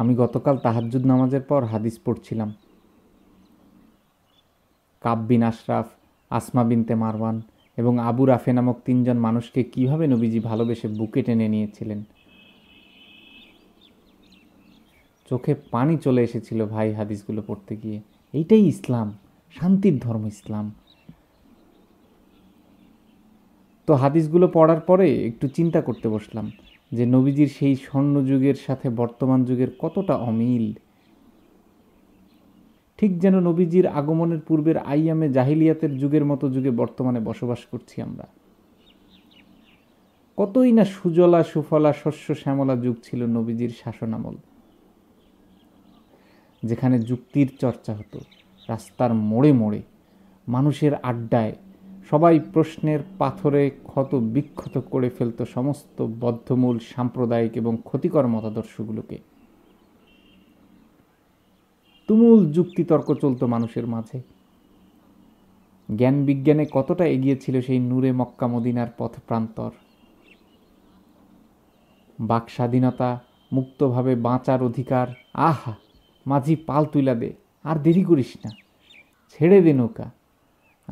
আমি গতকাল তাহাজ্জুদ নামাজের পর হাদিস পড়ছিলাম কাব বিন আশরাফ আসমা বিনতে মারওয়ান এবং আবু রাফে নামক তিনজন মানুষকে কিভাবে নবীজি ভালোবেসে বুকে টেনে নিয়েছিলেন চোখে পানি চলে এসেছিল ভাই হাদিসগুলো পড়তে গিয়ে এইটাই ইসলাম শান্তির ধর্ম ইসলাম তো হাদিসগুলো পড়ার পরে একটু চিন্তা করতে বসলাম যে নবীজির সেই স্বর্ণযুগের সাথে বর্তমান যুগের কতটা অমিল ঠিক যেন নবীজির আগমনের পূর্বের আইয়ামে জাহিলিয়াতের যুগের মতো যুগে বর্তমানে বসবাস করছি আমরা কতই না সুজলা সুফলা শস্য শ্যামলা যুগ ছিল নবীজির শাসনামল যেখানে যুক্তির চর্চা হতো রাস্তার মোড়ে মোড়ে মানুষের আড্ডায় সবাই প্রশ্নের পাথরে ক্ষত বিক্ষত করে ফেলত সমস্ত বদ্ধমূল সাম্প্রদায়িক এবং ক্ষতিকর মতাদর্শগুলোকে তুমুল যুক্তিতর্ক চলত মানুষের মাঝে জ্ঞান বিজ্ঞানে কতটা এগিয়েছিল সেই নূরে মক্কা মদিনার পথ প্রান্তর বাক স্বাধীনতা মুক্তভাবে বাঁচার অধিকার আহা মাঝি পাল তুলাবে দে আর দেরি করিস না ছেড়ে দে নৌকা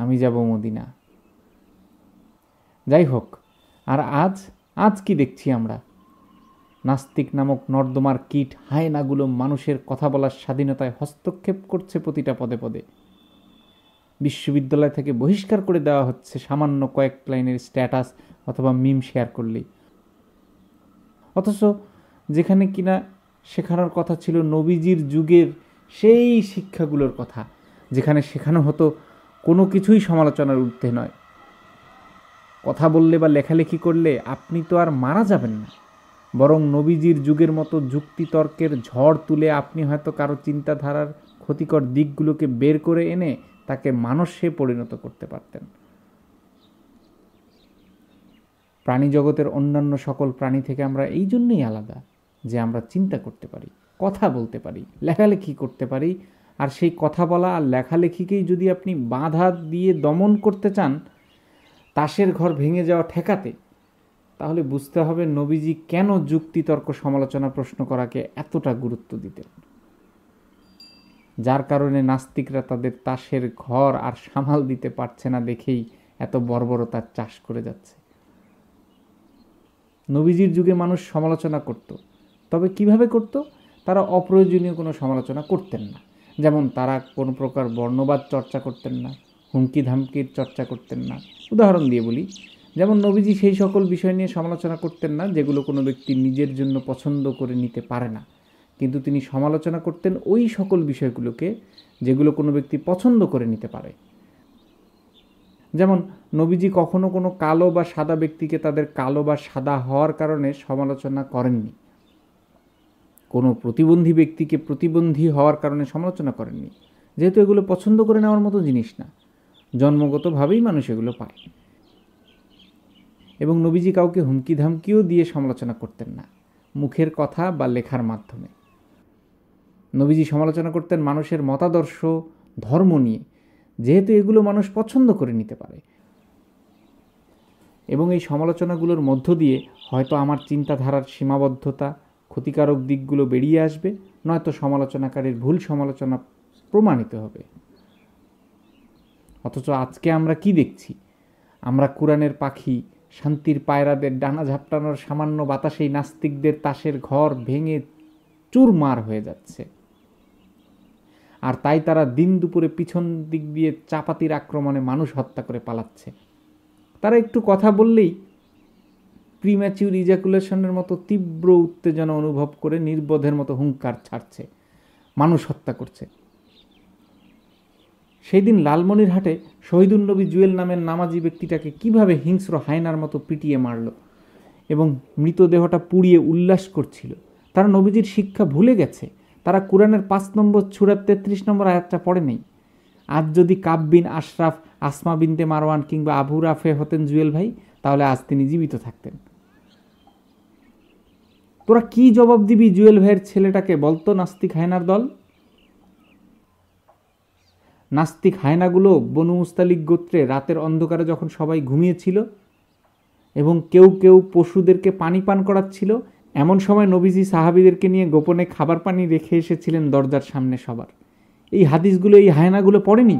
আমি যাব মদিনা যাই হোক আর আজ আজ কি দেখছি আমরা নাস্তিক নামক নর্দমার কীট হায়নাগুলো মানুষের কথা বলার স্বাধীনতায় হস্তক্ষেপ করছে প্রতিটা পদে পদে বিশ্ববিদ্যালয় থেকে বহিষ্কার করে দেওয়া হচ্ছে সামান্য কয়েক লাইনের স্ট্যাটাস অথবা মিম শেয়ার করলে অথচ যেখানে কিনা শেখানোর কথা ছিল নবীজির যুগের সেই শিক্ষাগুলোর কথা যেখানে শেখানো হতো কোনো কিছুই সমালোচনার ঊর্ধ্বে নয় কথা বললে বা লেখালেখি করলে আপনি তো আর মারা যাবেন না বরং নবীজির যুগের মতো যুক্তিতর্কের ঝড় তুলে আপনি হয়তো কারো চিন্তাধারার ক্ষতিকর দিকগুলোকে বের করে এনে তাকে মানসে পরিণত করতে পারতেন প্রাণী জগতের অন্যান্য সকল প্রাণী থেকে আমরা এই জন্যই আলাদা যে আমরা চিন্তা করতে পারি কথা বলতে পারি লেখালেখি করতে পারি আর সেই কথা বলা আর লেখালেখিকেই যদি আপনি বাধা দিয়ে দমন করতে চান তাসের ঘর ভেঙে যাওয়া ঠেকাতে তাহলে বুঝতে হবে নবীজি কেন যুক্তিতর্ক সমালোচনা প্রশ্ন করাকে এতটা গুরুত্ব দিতেন যার কারণে নাস্তিকরা তাদের তাসের ঘর আর সামাল দিতে পারছে না দেখেই এত বর্বরতার চাষ করে যাচ্ছে নবীজির যুগে মানুষ সমালোচনা করত তবে কিভাবে করত তারা অপ্রয়োজনীয় কোনো সমালোচনা করতেন না যেমন তারা কোনো প্রকার বর্ণবাদ চর্চা করতেন না হুমকি ধামকির চর্চা করতেন না উদাহরণ দিয়ে বলি যেমন নবীজি সেই সকল বিষয় নিয়ে সমালোচনা করতেন না যেগুলো কোনো ব্যক্তি নিজের জন্য পছন্দ করে নিতে পারে না কিন্তু তিনি সমালোচনা করতেন ওই সকল বিষয়গুলোকে যেগুলো কোনো ব্যক্তি পছন্দ করে নিতে পারে যেমন নবীজি কখনো কোনো কালো বা সাদা ব্যক্তিকে তাদের কালো বা সাদা হওয়ার কারণে সমালোচনা করেননি কোনো প্রতিবন্ধী ব্যক্তিকে প্রতিবন্ধী হওয়ার কারণে সমালোচনা করেননি যেহেতু এগুলো পছন্দ করে নেওয়ার মতো জিনিস না জন্মগতভাবেই মানুষ এগুলো পায় এবং নবীজি কাউকে হুমকি ধামকিও দিয়ে সমালোচনা করতেন না মুখের কথা বা লেখার মাধ্যমে নবীজি সমালোচনা করতেন মানুষের মতাদর্শ ধর্ম নিয়ে যেহেতু এগুলো মানুষ পছন্দ করে নিতে পারে এবং এই সমালোচনাগুলোর মধ্য দিয়ে হয়তো আমার চিন্তাধারার সীমাবদ্ধতা ক্ষতিকারক দিকগুলো বেরিয়ে আসবে নয়তো সমালোচনাকারীর ভুল সমালোচনা প্রমাণিত হবে অথচ আজকে আমরা কি দেখছি আমরা কোরআনের পাখি শান্তির পায়রাদের ডানা ঝাপটানোর সামান্য বাতাসেই নাস্তিকদের তাসের ঘর ভেঙে চুরমার হয়ে যাচ্ছে আর তাই তারা দিন দুপুরে পিছন দিক দিয়ে চাপাতির আক্রমণে মানুষ হত্যা করে পালাচ্ছে তারা একটু কথা বললেই প্রিম্যাচিউর ইজাকুলেশনের মতো তীব্র উত্তেজনা অনুভব করে নির্বোধের মতো হুঙ্কার ছাড়ছে মানুষ হত্যা করছে সেই দিন লালমনিরহাটে শহীদুল্নবী জুয়েল নামের নামাজি ব্যক্তিটাকে কিভাবে হিংস্র হায়নার মতো পিটিয়ে মারল এবং মৃতদেহটা পুড়িয়ে উল্লাস করছিল তারা নবীজির শিক্ষা ভুলে গেছে তারা কোরআনের পাঁচ নম্বর ছুরার তেত্রিশ নম্বর আয়াতটা পড়ে নেই আজ যদি কাব্বিন আশরাফ আসমা বিনতে মারওয়ান কিংবা আবু রাফে হতেন জুয়েল ভাই তাহলে আজ তিনি জীবিত থাকতেন তোরা কি জবাব দিবি জুয়েল ভাইয়ের ছেলেটাকে বলতো নাস্তিক হায়নার দল নাস্তিক হায়নাগুলো বনু মুস্তালিক গোত্রে রাতের অন্ধকারে যখন সবাই ঘুমিয়েছিল এবং কেউ কেউ পশুদেরকে পানি পান করাচ্ছিল এমন সময় নবীজি সাহাবিদেরকে নিয়ে গোপনে খাবার পানি রেখে এসেছিলেন দরজার সামনে সবার এই হাদিসগুলো এই হায়নাগুলো পড়েনি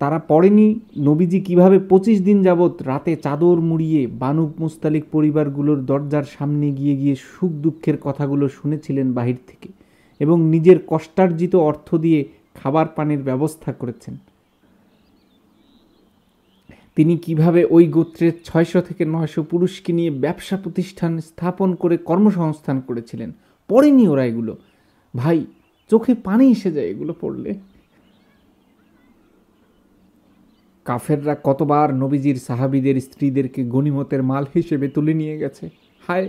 তারা পড়েনি নবীজি কিভাবে পঁচিশ দিন যাবৎ রাতে চাদর মুড়িয়ে বানুব মুস্তালিক পরিবারগুলোর দরজার সামনে গিয়ে গিয়ে সুখ দুঃখের কথাগুলো শুনেছিলেন বাহির থেকে এবং নিজের কষ্টার্জিত অর্থ দিয়ে খাবার পানির ব্যবস্থা করেছেন তিনি কিভাবে ওই গোত্রের ছয়শো থেকে নয়শো পুরুষকে নিয়ে ব্যবসা প্রতিষ্ঠান স্থাপন করে কর্মসংস্থান করেছিলেন পড়েনি ওরা এগুলো ভাই চোখে পানি এসে যায় এগুলো পড়লে কাফেররা কতবার নবীজির সাহাবিদের স্ত্রীদেরকে গণিমতের মাল হিসেবে তুলে নিয়ে গেছে হায়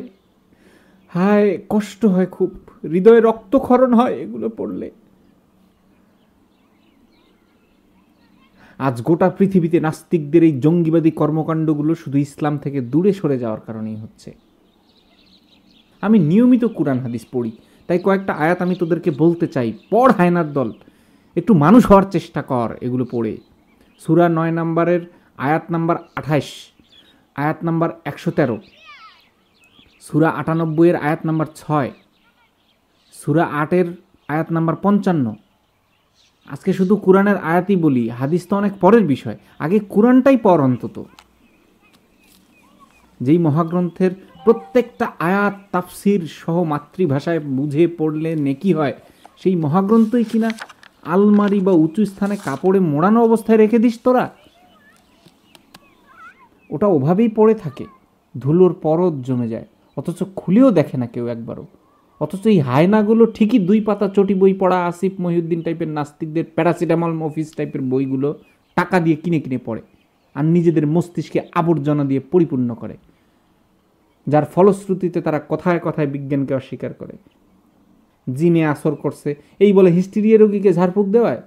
হায় কষ্ট হয় খুব হৃদয়ে রক্তক্ষরণ হয় এগুলো পড়লে আজ গোটা পৃথিবীতে নাস্তিকদের এই জঙ্গিবাদী কর্মকাণ্ডগুলো শুধু ইসলাম থেকে দূরে সরে যাওয়ার কারণেই হচ্ছে আমি নিয়মিত কোরআন হাদিস পড়ি তাই কয়েকটা আয়াত আমি তোদেরকে বলতে চাই পড় হায়নার দল একটু মানুষ হওয়ার চেষ্টা কর এগুলো পড়ে সুরা নয় নম্বরের আয়াত নাম্বার আঠাশ আয়াত নাম্বার একশো তেরো সুরা আটানব্বইয়ের আয়াত নাম্বার ছয় সুরা আটের আয়াত নাম্বার পঞ্চান্ন আজকে শুধু কোরআনের আয়াতই বলি হাদিস তো অনেক পরের বিষয় আগে কোরআনটাই পর অন্তত যেই মহাগ্রন্থের প্রত্যেকটা আয়াত তাফসির সহ মাতৃভাষায় বুঝে পড়লে নেকি হয় সেই মহাগ্রন্থই কিনা আলমারি বা উঁচু স্থানে কাপড়ে মোড়ানো অবস্থায় রেখে দিস তোরা ওটা ওভাবেই পড়ে থাকে ধুলোর পরত জমে যায় অথচ খুলেও দেখে না কেউ একবারও অথচ এই হায়নাগুলো ঠিকই দুই পাতা চটি বই পড়া আসিফ মহিউদ্দিন টাইপের নাস্তিকদের প্যারাসিটামল মফিস টাইপের বইগুলো টাকা দিয়ে কিনে কিনে পড়ে আর নিজেদের মস্তিষ্কে আবর্জনা দিয়ে পরিপূর্ণ করে যার ফলশ্রুতিতে তারা কথায় কথায় বিজ্ঞানকে অস্বীকার করে জিনে আসর করছে এই বলে হিস্টিরিয়া রোগীকে ঝাড়ফুঁক দেওয়ায়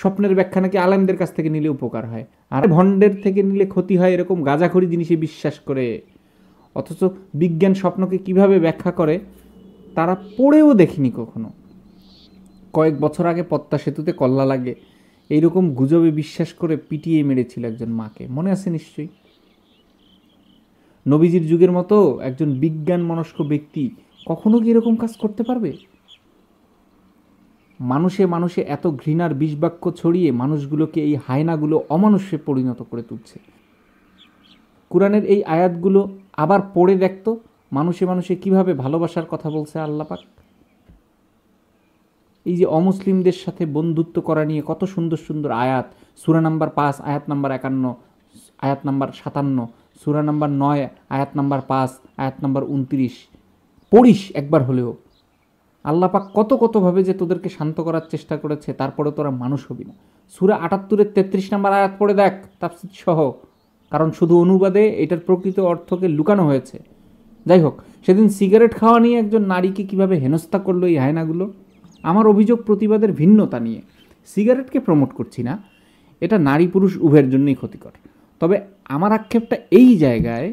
স্বপ্নের ব্যাখ্যা নাকি আলেমদের কাছ থেকে নিলে উপকার হয় আর ভণ্ডের থেকে নিলে ক্ষতি হয় এরকম গাঁজাখড়ি জিনিসে বিশ্বাস করে অথচ বিজ্ঞান স্বপ্নকে কিভাবে ব্যাখ্যা করে তারা পড়েও দেখিনি কখনো কয়েক বছর আগে পদ্মা সেতুতে কল্লা লাগে এইরকম গুজবে বিশ্বাস করে পিটিয়ে মেরেছিল একজন মাকে মনে আছে নিশ্চয়ই নবীজির যুগের মতো একজন বিজ্ঞান মনস্ক ব্যক্তি কখনো কি এরকম কাজ করতে পারবে মানুষে মানুষে এত ঘৃণার বিষবাক্য ছড়িয়ে মানুষগুলোকে এই হায়নাগুলো অমানুষে পরিণত করে তুলছে কোরআনের এই আয়াতগুলো আবার পড়ে দেখতো মানুষে মানুষে কিভাবে ভালোবাসার কথা বলছে আল্লাপাক এই যে অমুসলিমদের সাথে বন্ধুত্ব করা নিয়ে কত সুন্দর সুন্দর আয়াত সুরা নাম্বার পাঁচ আয়াত নাম্বার একান্ন আয়াত নাম্বার সাতান্ন সুরা নাম্বার নয় আয়াত নাম্বার পাঁচ আয়াত নাম্বার উনত্রিশ পড়িস একবার হলেও আল্লাপাক কত কতভাবে যে তোদেরকে শান্ত করার চেষ্টা করেছে তারপরে তোরা মানুষ হবি না সুরা আটাত্তরের তেত্রিশ নাম্বার আয়াত পড়ে দেখ তাপসিদ সহ কারণ শুধু অনুবাদে এটার প্রকৃত অর্থকে লুকানো হয়েছে যাই হোক সেদিন সিগারেট খাওয়া নিয়ে একজন নারীকে কিভাবে হেনস্থা করলো এই হায়নাগুলো আমার অভিযোগ প্রতিবাদের ভিন্নতা নিয়ে সিগারেটকে প্রমোট করছি না এটা নারী পুরুষ উভয়ের জন্যই ক্ষতিকর তবে আমার আক্ষেপটা এই জায়গায়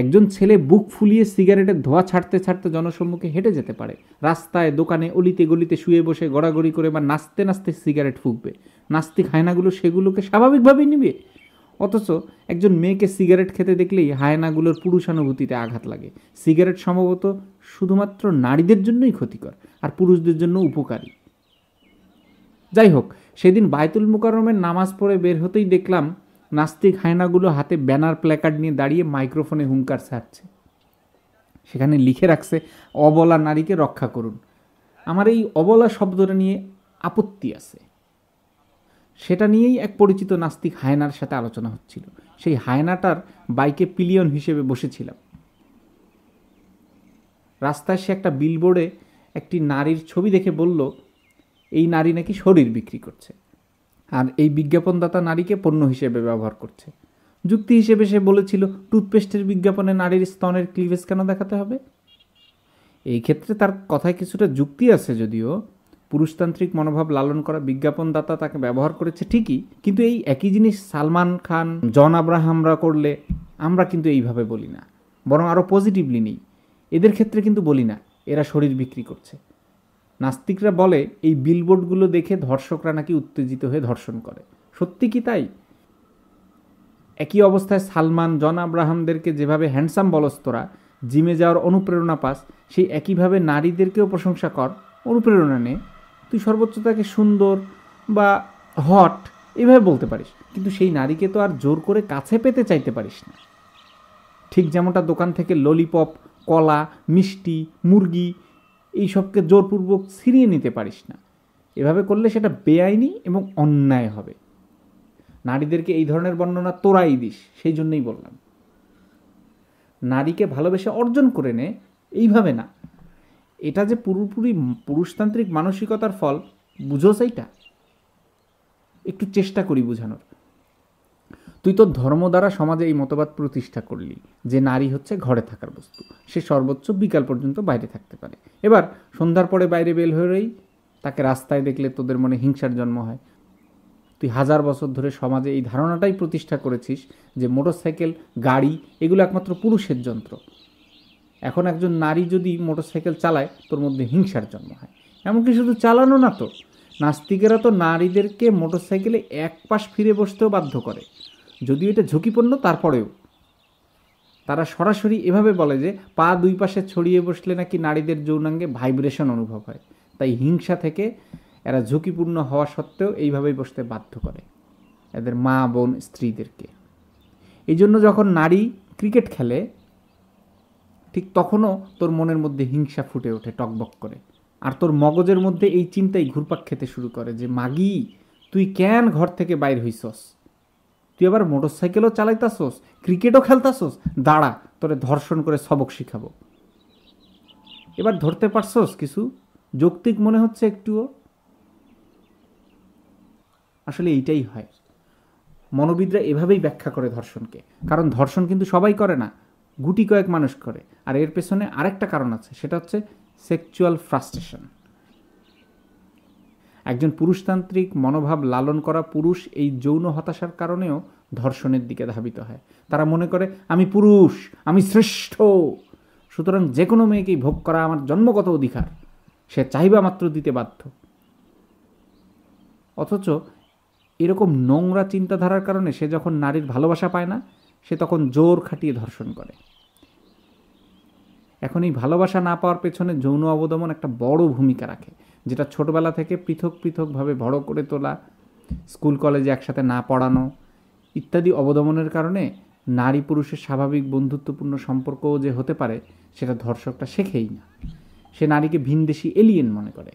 একজন ছেলে বুক ফুলিয়ে সিগারেটের ধোয়া ছাড়তে ছাড়তে জনসম্মুখে হেঁটে যেতে পারে রাস্তায় দোকানে অলিতে গলিতে শুয়ে বসে গড়াগড়ি করে বা নাচতে নাচতে সিগারেট ফুঁকবে নাস্তিক হায়নাগুলো সেগুলোকে স্বাভাবিকভাবেই নিবে অথচ একজন মেয়েকে সিগারেট খেতে দেখলেই হায়নাগুলোর পুরুষানুভূতিতে আঘাত লাগে সিগারেট সম্ভবত শুধুমাত্র নারীদের জন্যই ক্ষতিকর আর পুরুষদের জন্য উপকারী যাই হোক সেদিন বায়তুল মুকাররমের নামাজ পড়ে বের হতেই দেখলাম নাস্তিক হায়নাগুলো হাতে ব্যানার প্ল্যাকার্ড নিয়ে দাঁড়িয়ে মাইক্রোফোনে হুঙ্কার ছাড়ছে সেখানে লিখে রাখছে অবলা নারীকে রক্ষা করুন আমার এই অবলা শব্দটা নিয়ে আপত্তি আছে সেটা নিয়েই এক পরিচিত নাস্তিক হায়নার সাথে আলোচনা হচ্ছিল সেই হায়নাটার বাইকে পিলিয়ন হিসেবে বসেছিলাম রাস্তায় সে একটা বিলবোর্ডে একটি নারীর ছবি দেখে বলল এই নারী নাকি শরীর বিক্রি করছে আর এই বিজ্ঞাপনদাতা নারীকে পণ্য হিসেবে ব্যবহার করছে যুক্তি হিসেবে সে বলেছিল টুথপেস্টের বিজ্ঞাপনে নারীর স্তনের ক্লিভেজ কেন দেখাতে হবে এই ক্ষেত্রে তার কথায় কিছুটা যুক্তি আছে যদিও পুরুষতান্ত্রিক মনোভাব লালন করা বিজ্ঞাপনদাতা তাকে ব্যবহার করেছে ঠিকই কিন্তু এই একই জিনিস সালমান খান জন আব্রাহামরা করলে আমরা কিন্তু এইভাবে বলি না বরং আরও পজিটিভলি নেই এদের ক্ষেত্রে কিন্তু বলি না এরা শরীর বিক্রি করছে নাস্তিকরা বলে এই বিলবোর্ডগুলো দেখে ধর্ষকরা নাকি উত্তেজিত হয়ে ধর্ষণ করে সত্যি কি তাই একই অবস্থায় সালমান জন আব্রাহামদেরকে যেভাবে হ্যান্ডসাম বলস্তরা জিমে যাওয়ার অনুপ্রেরণা পাস সেই একইভাবে নারীদেরকেও প্রশংসা কর অনুপ্রেরণা নেয় তুই সর্বোচ্চ তাকে সুন্দর বা হট এভাবে বলতে পারিস কিন্তু সেই নারীকে তো আর জোর করে কাছে পেতে চাইতে পারিস না ঠিক যেমনটা দোকান থেকে ললিপপ কলা মিষ্টি মুরগি এইসবকে জোরপূর্বক ছিঁড়িয়ে নিতে পারিস না এভাবে করলে সেটা বেআইনি এবং অন্যায় হবে নারীদেরকে এই ধরনের বর্ণনা তোরাই দিস সেই জন্যই বললাম নারীকে ভালোবেসে অর্জন করে নে এইভাবে না এটা যে পুরোপুরি পুরুষতান্ত্রিক মানসিকতার ফল বুঝো সেইটা একটু চেষ্টা করি বোঝানোর তুই তোর ধর্ম দ্বারা সমাজে এই মতবাদ প্রতিষ্ঠা করলি যে নারী হচ্ছে ঘরে থাকার বস্তু সে সর্বোচ্চ বিকাল পর্যন্ত বাইরে থাকতে পারে এবার সন্ধ্যার পরে বাইরে বের হয়েই তাকে রাস্তায় দেখলে তোদের মনে হিংসার জন্ম হয় তুই হাজার বছর ধরে সমাজে এই ধারণাটাই প্রতিষ্ঠা করেছিস যে মোটরসাইকেল গাড়ি এগুলো একমাত্র পুরুষের যন্ত্র এখন একজন নারী যদি মোটরসাইকেল চালায় তোর মধ্যে হিংসার জন্ম হয় এমনকি শুধু চালানো না তো নাস্তিকেরা তো নারীদেরকে মোটরসাইকেলে এক পাশ ফিরে বসতেও বাধ্য করে যদিও এটা ঝুঁকিপূর্ণ তারপরেও তারা সরাসরি এভাবে বলে যে পা দুই পাশে ছড়িয়ে বসলে নাকি নারীদের যৌনাঙ্গে ভাইব্রেশন অনুভব হয় তাই হিংসা থেকে এরা ঝুঁকিপূর্ণ হওয়া সত্ত্বেও এইভাবেই বসতে বাধ্য করে এদের মা বোন স্ত্রীদেরকে এই জন্য যখন নারী ক্রিকেট খেলে ঠিক তখনও তোর মনের মধ্যে হিংসা ফুটে ওঠে টকবক করে আর তোর মগজের মধ্যে এই চিন্তাই ঘুরপাক খেতে শুরু করে যে মাগি তুই কেন ঘর থেকে বাইর হইসস তুই আবার মোটর সাইকেলও চালাইতাসোস ক্রিকেটও খেলতাসোস দাঁড়া তোরে ধর্ষণ করে সবক শিখাবো এবার ধরতে পারছস কিছু যৌক্তিক মনে হচ্ছে একটুও আসলে এইটাই হয় মনোবিদরা এভাবেই ব্যাখ্যা করে ধর্ষণকে কারণ ধর্ষণ কিন্তু সবাই করে না গুটি কয়েক মানুষ করে আর এর পেছনে আরেকটা কারণ আছে সেটা হচ্ছে সেক্সুয়াল ফ্রাস্ট্রেশন একজন পুরুষতান্ত্রিক মনোভাব লালন করা পুরুষ এই যৌন হতাশার কারণেও ধর্ষণের দিকে ধাবিত হয় তারা মনে করে আমি পুরুষ আমি শ্রেষ্ঠ সুতরাং যে কোনো মেয়েকেই ভোগ করা আমার জন্মগত অধিকার সে চাহিবা মাত্র দিতে বাধ্য অথচ এরকম নোংরা চিন্তাধারার কারণে সে যখন নারীর ভালোবাসা পায় না সে তখন জোর খাটিয়ে ধর্ষণ করে এখন এই ভালোবাসা না পাওয়ার পেছনে যৌন অবদমন একটা বড় ভূমিকা রাখে যেটা ছোটবেলা থেকে পৃথক পৃথকভাবে বড় করে তোলা স্কুল কলেজে একসাথে না পড়ানো ইত্যাদি অবদমনের কারণে নারী পুরুষের স্বাভাবিক বন্ধুত্বপূর্ণ সম্পর্কও যে হতে পারে সেটা ধর্ষকটা শেখেই না সে নারীকে ভিনদেশি এলিয়েন মনে করে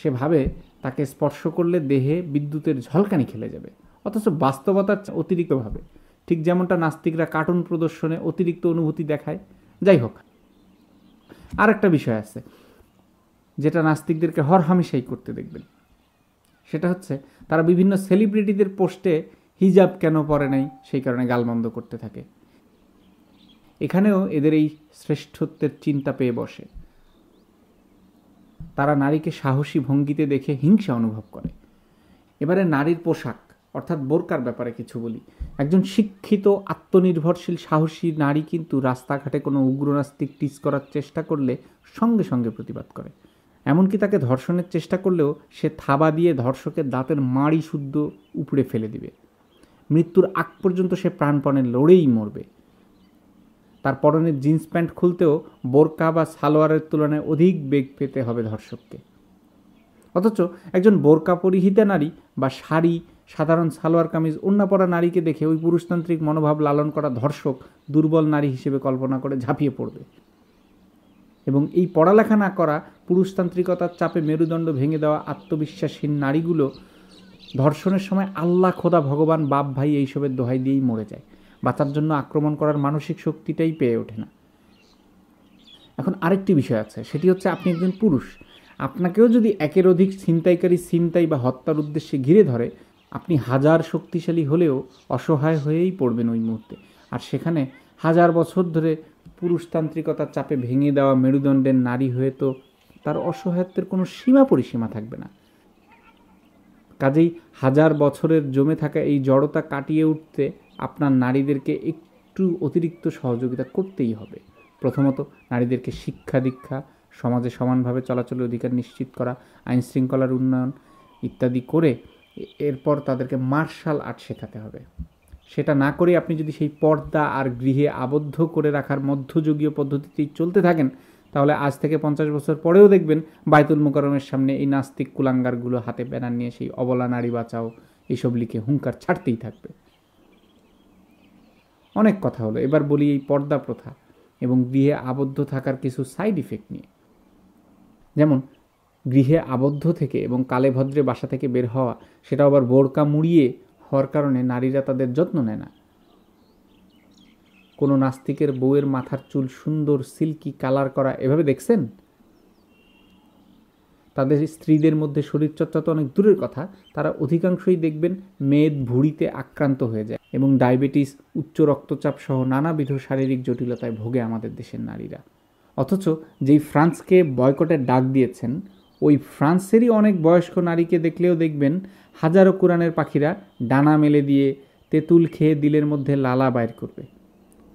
সে ভাবে তাকে স্পর্শ করলে দেহে বিদ্যুতের ঝলকানি খেলে যাবে অথচ বাস্তবতার অতিরিক্তভাবে ঠিক যেমনটা নাস্তিকরা কার্টুন প্রদর্শনে অতিরিক্ত অনুভূতি দেখায় যাই হোক আর একটা বিষয় আছে যেটা নাস্তিকদেরকে হরহামেশাই করতে দেখবেন সেটা হচ্ছে তারা বিভিন্ন সেলিব্রিটিদের পোস্টে হিজাব কেন পরে নাই সেই কারণে গালমন্দ করতে থাকে এখানেও এদের এই শ্রেষ্ঠত্বের চিন্তা পেয়ে বসে তারা নারীকে সাহসী ভঙ্গিতে দেখে হিংসা অনুভব করে এবারে নারীর পোশাক অর্থাৎ বোরকার ব্যাপারে কিছু বলি একজন শিক্ষিত আত্মনির্ভরশীল সাহসী নারী কিন্তু রাস্তাঘাটে কোনো উগ্র নাস্তিক টিচ করার চেষ্টা করলে সঙ্গে সঙ্গে প্রতিবাদ করে এমনকি তাকে ধর্ষণের চেষ্টা করলেও সে থাবা দিয়ে ধর্ষকের দাঁতের মাড়ি শুদ্ধ উপড়ে ফেলে দিবে মৃত্যুর আগ পর্যন্ত সে প্রাণপণে লড়েই মরবে তার পরনে জিন্স প্যান্ট খুলতেও বোরকা বা সালোয়ারের তুলনায় অধিক বেগ পেতে হবে ধর্ষককে অথচ একজন বোরকা পরিহিতা নারী বা শাড়ি সাধারণ সালোয়ার কামিজ ওন্না পড়া নারীকে দেখে ওই পুরুষতান্ত্রিক মনোভাব লালন করা ধর্ষক দুর্বল নারী হিসেবে কল্পনা করে ঝাঁপিয়ে পড়বে এবং এই পড়ালেখা না করা পুরুষতান্ত্রিকতার চাপে মেরুদণ্ড ভেঙে দেওয়া আত্মবিশ্বাসহীন নারীগুলো ধর্ষণের সময় আল্লাহ খোদা ভগবান বাপ ভাই এইসবের দোহাই দিয়েই মরে যায় বাঁচার জন্য আক্রমণ করার মানসিক শক্তিটাই পেয়ে ওঠে না এখন আরেকটি বিষয় আছে সেটি হচ্ছে আপনি একজন পুরুষ আপনাকেও যদি একের অধিক ছিনতাইকারী ছিনতাই বা হত্যার উদ্দেশ্যে ঘিরে ধরে আপনি হাজার শক্তিশালী হলেও অসহায় হয়েই পড়বেন ওই মুহূর্তে আর সেখানে হাজার বছর ধরে পুরুষতান্ত্রিকতার চাপে ভেঙে দেওয়া মেরুদণ্ডের নারী হয়ে তো তার অসহায়ত্বের কোনো সীমা পরিসীমা থাকবে না কাজেই হাজার বছরের জমে থাকা এই জড়তা কাটিয়ে উঠতে আপনার নারীদেরকে একটু অতিরিক্ত সহযোগিতা করতেই হবে প্রথমত নারীদেরকে শিক্ষা দীক্ষা সমাজে সমানভাবে চলাচলের অধিকার নিশ্চিত করা আইনশৃঙ্খলার উন্নয়ন ইত্যাদি করে এরপর তাদেরকে মার্শাল আর্ট শেখাতে হবে সেটা না করে আপনি যদি সেই পর্দা আর গৃহে আবদ্ধ করে রাখার মধ্যযুগীয় পদ্ধতিতেই চলতে থাকেন তাহলে আজ থেকে পঞ্চাশ বছর পরেও দেখবেন বায়তুল মোকারমের সামনে এই নাস্তিক কুলাঙ্গারগুলো হাতে ব্যানার নিয়ে সেই অবলা নারী বাঁচাও এইসব লিখে হুঙ্কার ছাড়তেই থাকবে অনেক কথা হলো এবার বলি এই পর্দা প্রথা এবং গৃহে আবদ্ধ থাকার কিছু সাইড ইফেক্ট নিয়ে যেমন গৃহে আবদ্ধ থেকে এবং কালে ভদ্রে বাসা থেকে বের হওয়া সেটা আবার বোরকা মুড়িয়ে হওয়ার কারণে নারীরা তাদের যত্ন নেয় না কোনো নাস্তিকের বউয়ের মাথার চুল সুন্দর সিল্কি কালার করা এভাবে দেখছেন তাদের স্ত্রীদের মধ্যে শরীরচর্চা তো অনেক দূরের কথা তারা অধিকাংশই দেখবেন মেদ ভুঁড়িতে আক্রান্ত হয়ে যায় এবং ডায়াবেটিস উচ্চ রক্তচাপ সহ নানাবিধ শারীরিক জটিলতায় ভোগে আমাদের দেশের নারীরা অথচ যেই ফ্রান্সকে বয়কটের ডাক দিয়েছেন ওই ফ্রান্সেরই অনেক বয়স্ক নারীকে দেখলেও দেখবেন হাজারো কোরআনের পাখিরা ডানা মেলে দিয়ে তেঁতুল খেয়ে দিলের মধ্যে লালা বাইর করবে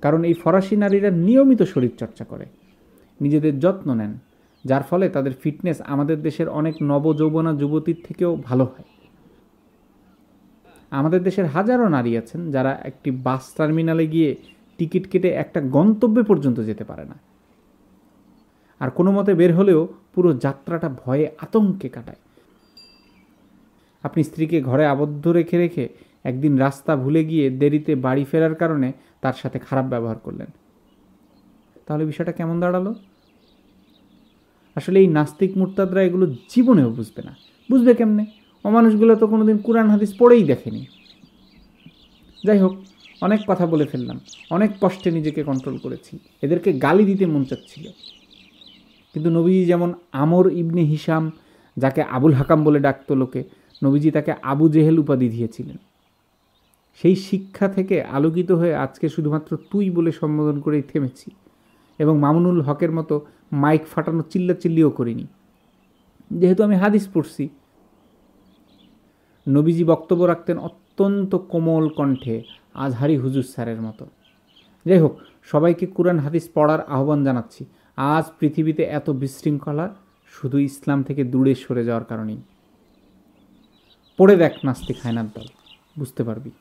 কারণ এই ফরাসি নারীরা নিয়মিত শরীরচর্চা করে নিজেদের যত্ন নেন যার ফলে তাদের ফিটনেস আমাদের দেশের অনেক নবযৌবনা যুবতীর থেকেও ভালো হয় আমাদের দেশের হাজারো নারী আছেন যারা একটি বাস টার্মিনালে গিয়ে টিকিট কেটে একটা গন্তব্যে পর্যন্ত যেতে পারে না আর কোনো মতে বের হলেও পুরো যাত্রাটা ভয়ে আতঙ্কে কাটায় আপনি স্ত্রীকে ঘরে আবদ্ধ রেখে রেখে একদিন রাস্তা ভুলে গিয়ে দেরিতে বাড়ি ফেরার কারণে তার সাথে খারাপ ব্যবহার করলেন তাহলে বিষয়টা কেমন দাঁড়ালো আসলে এই নাস্তিক মুরতাদরা এগুলো জীবনেও বুঝবে না বুঝবে কেমনে অমানুষগুলো তো কোনোদিন কোরআন হাদিস পড়েই দেখেনি যাই হোক অনেক কথা বলে ফেললাম অনেক কষ্টে নিজেকে কন্ট্রোল করেছি এদেরকে গালি দিতে মন চাচ্ছিল কিন্তু নবীজি যেমন আমর ইবনে হিসাম যাকে আবুল হাকাম বলে ডাকত লোকে নবীজি তাকে আবু জেহেল উপাধি দিয়েছিলেন সেই শিক্ষা থেকে আলোকিত হয়ে আজকে শুধুমাত্র তুই বলে সম্বোধন করেই থেমেছি এবং মামুনুল হকের মতো মাইক ফাটানো চিল্লাচিল্লিও করিনি যেহেতু আমি হাদিস পড়ছি নবীজি বক্তব্য রাখতেন অত্যন্ত কোমল কণ্ঠে আজহারি হুজুর স্যারের মতো যাই হোক সবাইকে কোরআন হাদিস পড়ার আহ্বান জানাচ্ছি আজ পৃথিবীতে এত বিশৃঙ্খলা শুধু ইসলাম থেকে দূরে সরে যাওয়ার কারণেই পড়ে দেখ নাস্তিক হায়নার দল বুঝতে পারবি